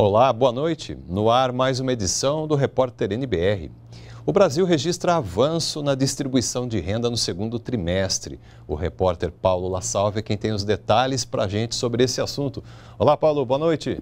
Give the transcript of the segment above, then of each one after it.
Olá, boa noite. No ar, mais uma edição do Repórter NBR. O Brasil registra avanço na distribuição de renda no segundo trimestre. O repórter Paulo La Salve é quem tem os detalhes para a gente sobre esse assunto. Olá, Paulo, boa noite.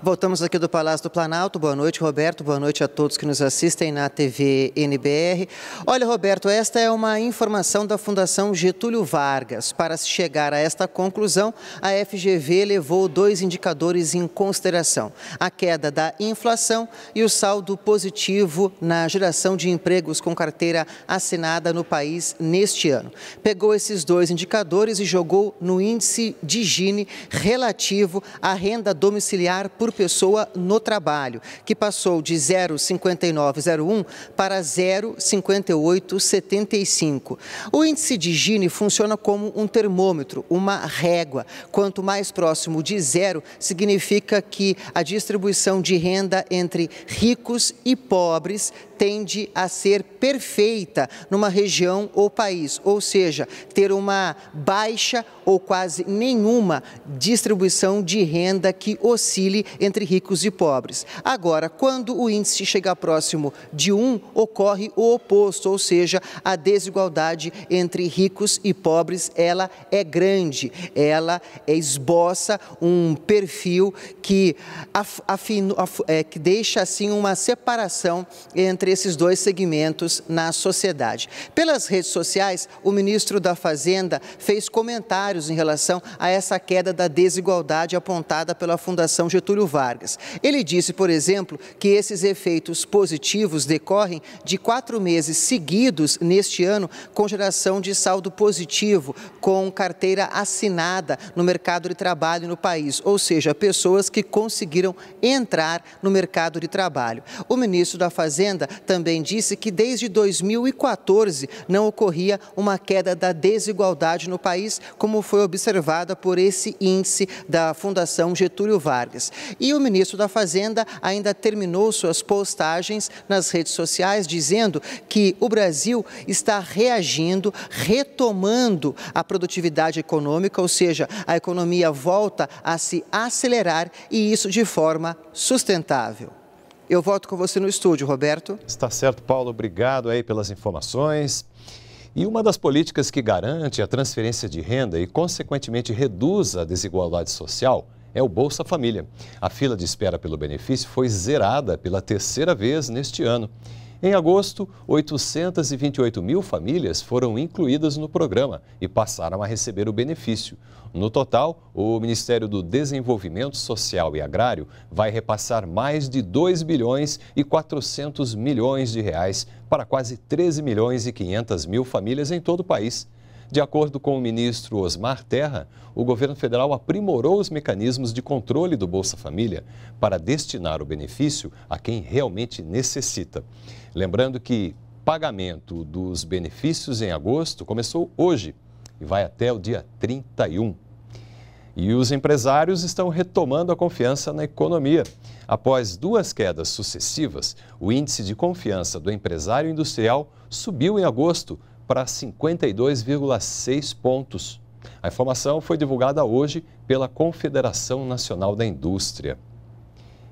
Voltamos aqui do Palácio do Planalto. Boa noite, Roberto. Boa noite a todos que nos assistem na TV NBR. Olha, Roberto, esta é uma informação da Fundação Getúlio Vargas. Para chegar a esta conclusão, a FGV levou dois indicadores em consideração: a queda da inflação e o saldo positivo na geração de empregos com carteira assinada no país neste ano. Pegou esses dois indicadores e jogou no índice de Gini relativo à renda domiciliar por por pessoa no trabalho, que passou de 0,5901 para 0,5875. O índice de Gini funciona como um termômetro, uma régua. Quanto mais próximo de zero, significa que a distribuição de renda entre ricos e pobres tende a ser perfeita numa região ou país, ou seja, ter uma baixa ou quase nenhuma distribuição de renda que oscile entre ricos e pobres. Agora, quando o índice chega próximo de 1, ocorre o oposto, ou seja, a desigualdade entre ricos e pobres, ela é grande, ela esboça um perfil que, afino, af, é, que deixa assim uma separação entre esses dois segmentos na sociedade. Pelas redes sociais, o ministro da Fazenda fez comentários comentários em relação a essa queda da desigualdade apontada pela Fundação Getúlio Vargas. Ele disse, por exemplo, que esses efeitos positivos decorrem de quatro meses seguidos neste ano com geração de saldo positivo, com carteira assinada no mercado de trabalho no país, ou seja, pessoas que conseguiram entrar no mercado de trabalho. O ministro da Fazenda também disse que desde 2014 não ocorria uma queda da desigualdade no país, como foi observada por esse índice da Fundação Getúlio Vargas. E o ministro da Fazenda ainda terminou suas postagens nas redes sociais dizendo que o Brasil está reagindo, retomando a produtividade econômica, ou seja, a economia volta a se acelerar e isso de forma sustentável. Eu volto com você no estúdio, Roberto. Está certo, Paulo. Obrigado aí pelas informações. E uma das políticas que garante a transferência de renda e, consequentemente, reduz a desigualdade social é o Bolsa Família. A fila de espera pelo benefício foi zerada pela terceira vez neste ano. Em agosto, 828 mil famílias foram incluídas no programa e passaram a receber o benefício. No total, o Ministério do Desenvolvimento Social e Agrário vai repassar mais de 2 bilhões e 400 milhões de reais para quase 13 milhões e 500 mil famílias em todo o país. De acordo com o ministro Osmar Terra, o governo federal aprimorou os mecanismos de controle do Bolsa Família para destinar o benefício a quem realmente necessita. Lembrando que pagamento dos benefícios em agosto começou hoje e vai até o dia 31. E os empresários estão retomando a confiança na economia. Após duas quedas sucessivas, o índice de confiança do empresário industrial subiu em agosto para 52,6 pontos. A informação foi divulgada hoje pela Confederação Nacional da Indústria.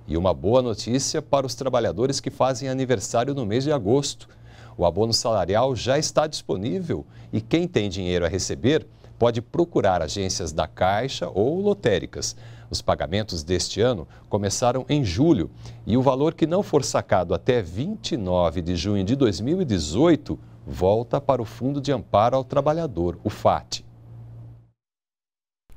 E uma boa notícia para os trabalhadores que fazem aniversário no mês de agosto. O abono salarial já está disponível e quem tem dinheiro a receber pode procurar agências da Caixa ou lotéricas. Os pagamentos deste ano começaram em julho e o valor que não for sacado até 29 de junho de 2018 volta para o Fundo de Amparo ao Trabalhador, o FAT.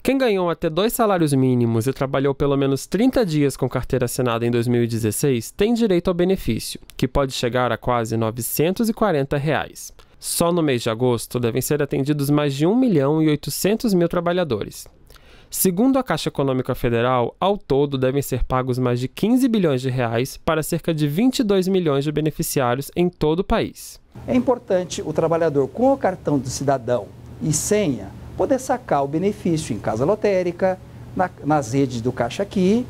Quem ganhou até dois salários mínimos e trabalhou pelo menos 30 dias com carteira assinada em 2016 tem direito ao benefício, que pode chegar a quase R$ 940. Reais. Só no mês de agosto devem ser atendidos mais de 1 milhão e 800 mil trabalhadores. Segundo a Caixa Econômica Federal, ao todo devem ser pagos mais de 15 bilhões de reais para cerca de 22 milhões de beneficiários em todo o país. É importante o trabalhador com o cartão do cidadão e senha poder sacar o benefício em casa lotérica, na, nas redes do Caixa Aqui,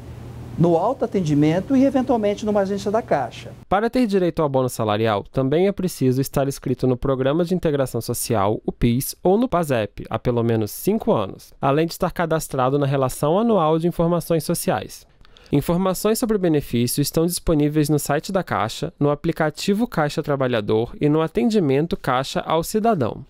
no autoatendimento e, eventualmente, numa agência da Caixa. Para ter direito ao abono salarial, também é preciso estar inscrito no Programa de Integração Social, o PIS, ou no PASEP, há pelo menos cinco anos, além de estar cadastrado na Relação Anual de Informações Sociais. Informações sobre o benefício estão disponíveis no site da Caixa, no aplicativo Caixa Trabalhador e no atendimento Caixa ao Cidadão.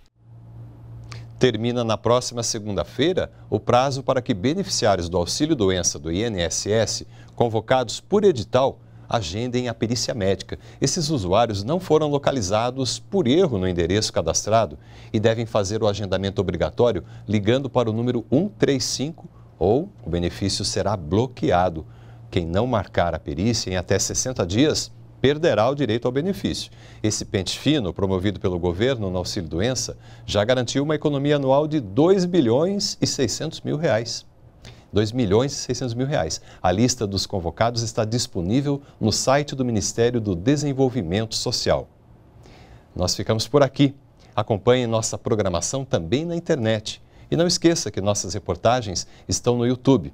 Termina na próxima segunda-feira o prazo para que beneficiários do auxílio doença do INSS, convocados por edital, agendem a perícia médica. Esses usuários não foram localizados por erro no endereço cadastrado e devem fazer o agendamento obrigatório ligando para o número 135 ou o benefício será bloqueado. Quem não marcar a perícia em até 60 dias perderá o direito ao benefício. Esse pente fino, promovido pelo governo no auxílio doença, já garantiu uma economia anual de 2 bilhões e 600 mil reais. 2 milhões e 600 mil reais. A lista dos convocados está disponível no site do Ministério do Desenvolvimento Social. Nós ficamos por aqui. Acompanhe nossa programação também na internet. E não esqueça que nossas reportagens estão no YouTube.